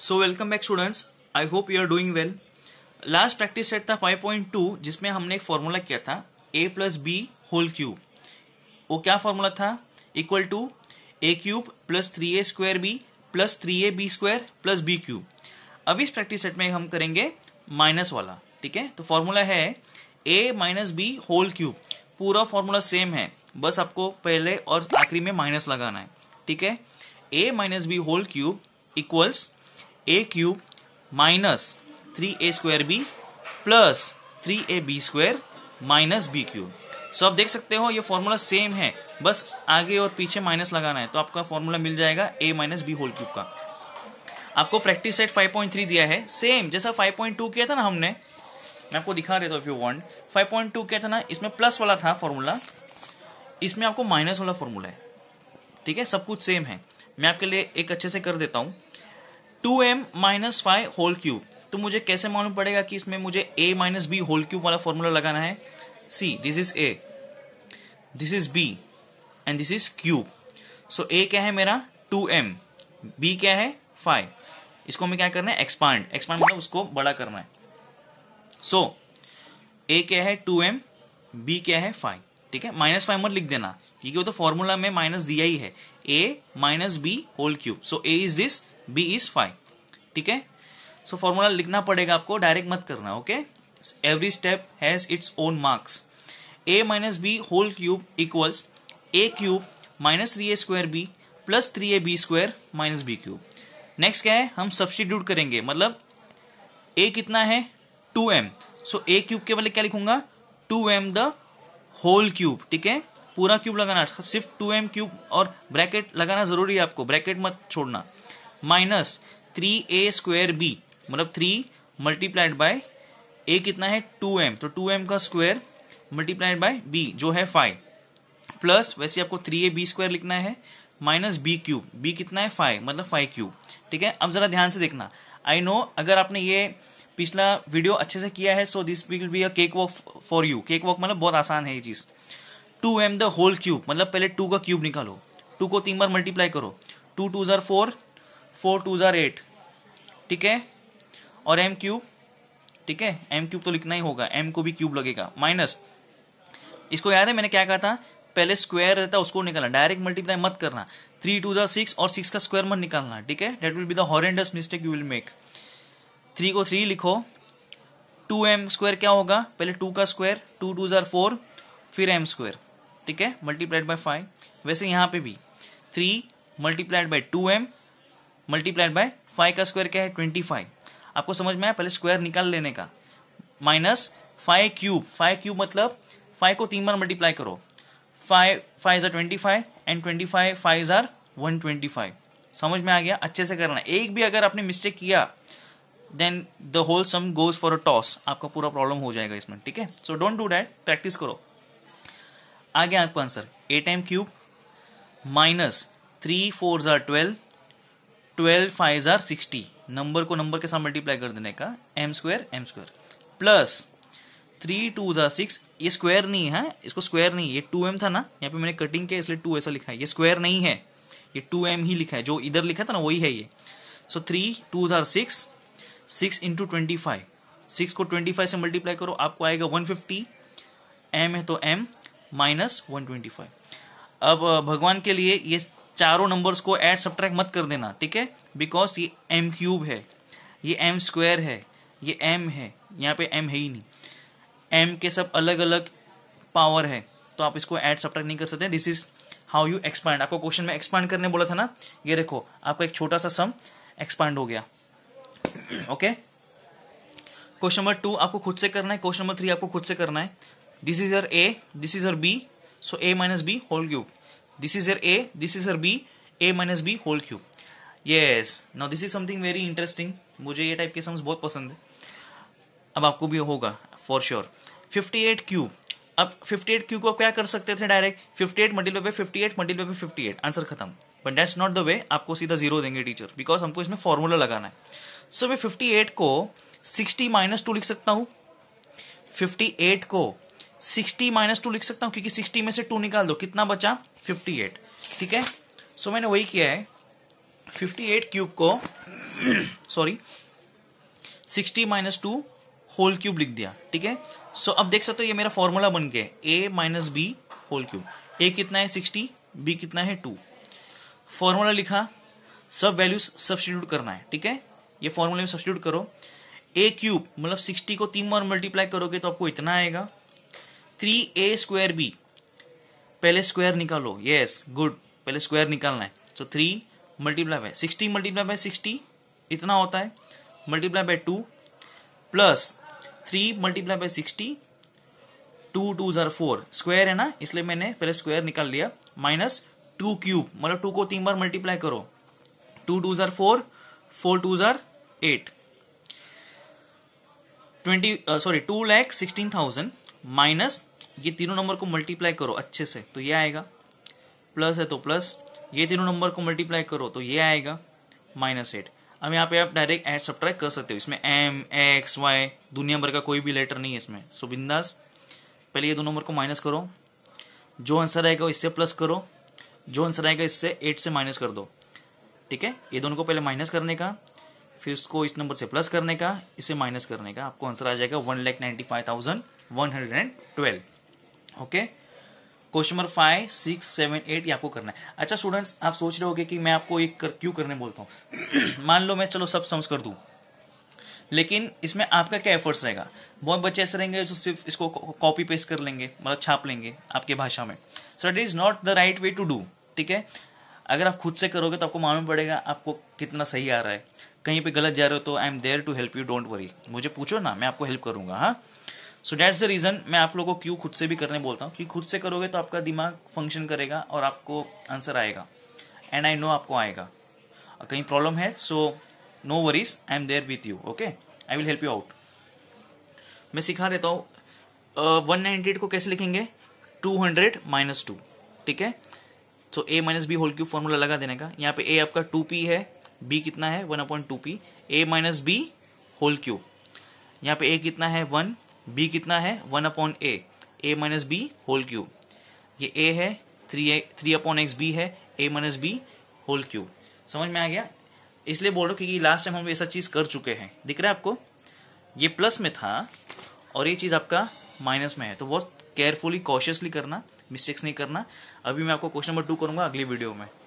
so welcome back students I hope you are doing well last practice set था 5.2 जिसमें हमने एक formula किया था A plus B whole cube वो क्या फॉर्मूला था equal to A cube plus three A square B plus three A B square plus B cube अब इस प्रैक्टिस सेट में हम करेंगे माइनस वाला ठीक है तो फॉर्मूला है A minus B whole cube पूरा फॉर्मूला सेम है बस आपको पहले और आखिरी में माइनस लगाना है ठीक है A minus B whole cube equals A cube minus three A square B plus three A B square minus B cube so आप देख सकते हो ये फॉर्मूला सेम है बस आगे और पीछे माइनस लगाना है तो आपका फॉर्मूला मिल जाएगा A minus B whole cube का आपको प्रैक्टिस सेट 5.3 दिया है सेम जैसा 5.2 किया था ना हमने मैं आपको दिखा रहे थे इफ यू वांट 5.2 किया था ना इसमें प्लस वाला था फॉर्मूला इसमें आपको माइनस वाला फॉर्मूला है ठीक है सब कुछ सेम है मैं आपके लिए एक अच्छे से कर देता हूँ two M minus five whole cube तो मुझे कैसे मालूम पड़ेगा कि इसमें मुझे A minus B whole cube वाला फॉर्मूला लगाना है see this is A this is B and this is cube so A क्या है मेरा टू एम बी क्या है फाइव इसको हमें क्या करना है एक्सपांड एक्सपांड मतलब उसको बड़ा करना है सो so, ए क्या है टू एम बी क्या है फाइव ठीक है माइनस फाइव मत लिख देना क्योंकि वो तो फॉर्मूला में माइनस दिया ही है A minus B whole cube so A is this B is five ठीक है सो फॉर्मूला लिखना पड़ेगा आपको डायरेक्ट मत करना okay every step has its own marks A minus B whole cube equals A cube minus three A square B plus three A B square minus B cube next क्या है हम substitute करेंगे मतलब A कितना है two M so A cube के बदले क्या लिखूंगा two M the whole cube ठीक है पूरा क्यूब लगाना सिर्फ टू एम क्यूब और ब्रैकेट लगाना जरूरी है आपको ब्रैकेट मत छोड़ना minus three A square B मतलब थ्री मल्टीप्लाइड बाय ए कितना है टू एम तो टू एम का स्क्वायर मल्टीप्लाइड बाय बी जो है फाइव प्लस वैसे आपको थ्री ए बी स्क्वायर लिखना है माइनस बी क्यूब बी कितना है फाइव मतलब फाइव क्यूब ठीक है अब जरा ध्यान से देखना आई नो अगर आपने ये पिछला वीडियो अच्छे से किया है so this will be a cake walk for you cake walk मतलब बहुत आसान है ये चीज two M the whole cube मतलब पहले टू का क्यूब निकालो टू को तीन बार मल्टीप्लाई करो टू टू जर फोर फोर टू ज़ार एट ठीक है और एम क्यूब ठीक है एम क्यूब तो लिखना ही होगा एम को भी क्यूब लगेगा माइनस इसको याद है मैंने क्या कहा था पहले स्क्वायर रहता है उसको निकालना डायरेक्ट मल्टीप्लाई मत करना थ्री टू जार सिक्स और सिक्स का स्क्वायर मत निकालना ठीक है that will be the horrendous mistake you will make three को थ्री लिखो टू एम स्क्वायर क्या होगा पहले टू का स्क्वायर टू टू जार फोर फिर एम स्क्वायर ठीक है मल्टीप्लाइड बाई फाइव वैसे यहाँ पे भी three multiplied by two M multiplied by five का स्क्वायर क्या है ट्वेंटी फाइव आपको समझ में आया पहले स्क्वायर निकाल लेने का minus five cube five cube मतलब फाइव को तीन बार मल्टीप्लाई करो फाइव फाइव जार twenty five and twenty five five जार वन ट्वेंटी फाइव समझ में आ गया अच्छे से करना एक भी अगर आपने मिस्टेक किया then the whole sum goes for a toss आपका पूरा प्रॉब्लम हो जाएगा इसमें ठीक है so don't do that practice करो आ गया आपका answer eight M cube minus three four जार ट्वेल्व ट्वेल्व फाइव जार सिक्सटी नंबर को नंबर के साथ मल्टीप्लाई कर देने का M square M square plus three two जार सिक्स ये स्क्वायर नहीं है इसको स्क्वायर नहीं ये टू एम था ना यहाँ पे मैंने कटिंग किया इसलिए टू ऐसा लिखा है ये स्क्वायर नहीं है ये टू एम ही लिखा है जो इधर लिखा था ना वही है ये सो थ्री टू जार six six into twenty five six को ट्वेंटी फाइव से मल्टीप्लाई करो आपको आएगा वन फिफ्टी एम है तो M minus one twenty five अब भगवान के लिए ये चारों नंबर्स को ऐड सब्ट्रैक्ट मत कर देना ठीक है बिकॉज ये एम क्यूब है ये एम स्क्वायर है ये एम है यहाँ पे एम है ही नहीं एम के सब अलग अलग पावर है तो आप इसको ऐड सब्ट्रैक्ट नहीं कर सकते this is how you expand आपको क्वेश्चन में एक्सपांड करने बोला था ना ये देखो आपका एक छोटा सा सम एक्सपांड हो गया ओके क्वेश्चन नंबर टू आपको खुद से करना है क्वेश्चन नंबर थ्री आपको खुद से करना है this is your A this is your B so A minus B whole cube this is your a this is your b a minus B whole cube yes now this is something very interesting मुझे ये type के sums बहुत पसंद है अब आपको भी होगा for sure fifty eight cube अब फिफ्टी एट क्यू को क्या कर सकते थे direct fifty eight 58 fifty eight 58 multiply fifty eight answer खत्म but that's not the way आपको सीधा जीरो देंगे टीचर बिकॉज हमको इसमें फॉर्मूला लगाना है सो so, मैं एट को सिक्सटी माइनस टू लिख सकता हूं एट को सिक्सटी माइनस टू लिख सकता हूं क्योंकि सिक्सटी में से टू निकाल दो कितना बचा फिफ्टी एट ठीक है सो मैंने वही किया है फिफ्टी एट क्यूब को sorry sixty minus two whole cube लिख दिया ठीक है सो अब देख सकते हो ये मेरा फॉर्मूला बन गया A minus B whole cube A कितना है सिक्सटी बी कितना है टू फॉर्मूला लिखा सब वैल्यूज सब्सटीट्यूट करना है ठीक है ये फॉर्मूले में सब्सटीट्यूट करो ए क्यूब मतलब सिक्सटी को तीन बार मल्टीप्लाई करोगे तो आपको इतना आएगा थ्री ए स्क्वायर बी पहले स्क्वायर निकालो यस गुड पहले स्क्वायर निकालना है so three multiply by sixty multiply by sixty इतना होता है multiply by two plus three multiply by sixty two two जार फोर स्क्वायर है ना इसलिए मैंने पहले स्क्वायर निकाल लिया माइनस टू क्यूब मतलब टू को तीन बार मल्टीप्लाई करो टू टू जर फोर फोर टू जर eight twenty sorry to lakh sixteen thousand minus ये तीनों नंबर को मल्टीप्लाई करो अच्छे से तो ये आएगा प्लस है तो प्लस ये तीनों नंबर को मल्टीप्लाई करो तो ये आएगा माइनस एट अब यहाँ पे आप डायरेक्ट एड सब कर सकते हो इसमें एम एक्स वाई दुनिया भर का कोई भी लेटर नहीं है इसमें सो बिंदास पहले ये दो नंबर को माइनस करो जो आंसर आएगा इससे प्लस करो जो आंसर आएगा इससे एट से माइनस कर दो ठीक है ये दोनों को पहले माइनस करने का फिर उसको इस नंबर से प्लस करने का इसे माइनस करने का आपको आंसर आ जाएगा one lakh ninety five thousand one hundred and twelve okay question number five six seven eight ये आपको करना है अच्छा स्टूडेंट्स आप सोच रहे होगे कि मैं आपको एक कर, क्यों करने बोलता हूँ मान लो मैं चलो सब समझ कर दू लेकिन इसमें आपका क्या एफर्ट्स रहेगा बहुत बच्चे ऐसे रहेंगे जो सिर्फ इसको कॉपी पेस्ट कर लेंगे मतलब छाप लेंगे आपके भाषा में so it is not the right way to do ठीक है अगर आप खुद से करोगे तो आपको मालूम पड़ेगा आपको कितना सही आ रहा है कहीं पे गलत जा रहे हो तो I am there to help you don't worry मुझे पूछो ना मैं आपको हेल्प करूंगा हाँ सो दैट्स द रीज़न मैं आप लोगों को क्यों खुद से भी करने बोलता हूँ कि खुद से करोगे तो आपका दिमाग फंक्शन करेगा और आपको आंसर आएगा एंड आई नो आपको आएगा कहीं प्रॉब्लम है so no worries I am there with you okay I will help you out मैं सिखा देता हूँ वन नाइनटी एट को कैसे लिखेंगे टू हंड्रेड माइनस टू ठीक है तो A minus B whole cube formula लगा देने का यहाँ पे ए आपका टू पी है बी कितना है one upon two P A minus B whole cube यहाँ पे ए कितना है वन बी कितना है one upon A A minus B whole cube ये ए है three three upon X B है A minus B whole cube समझ में आ गया इसलिए बोल रहा हूँ क्योंकि लास्ट टाइम हम ऐसा चीज़ कर चुके हैं दिख रहा है आपको ये प्लस में था और ये चीज़ आपका माइनस में है तो बहुत केयरफुली कॉशियसली करना मिस्टेक्स नहीं करना अभी मैं आपको क्वेश्चन नंबर टू करूंगा अगली वीडियो में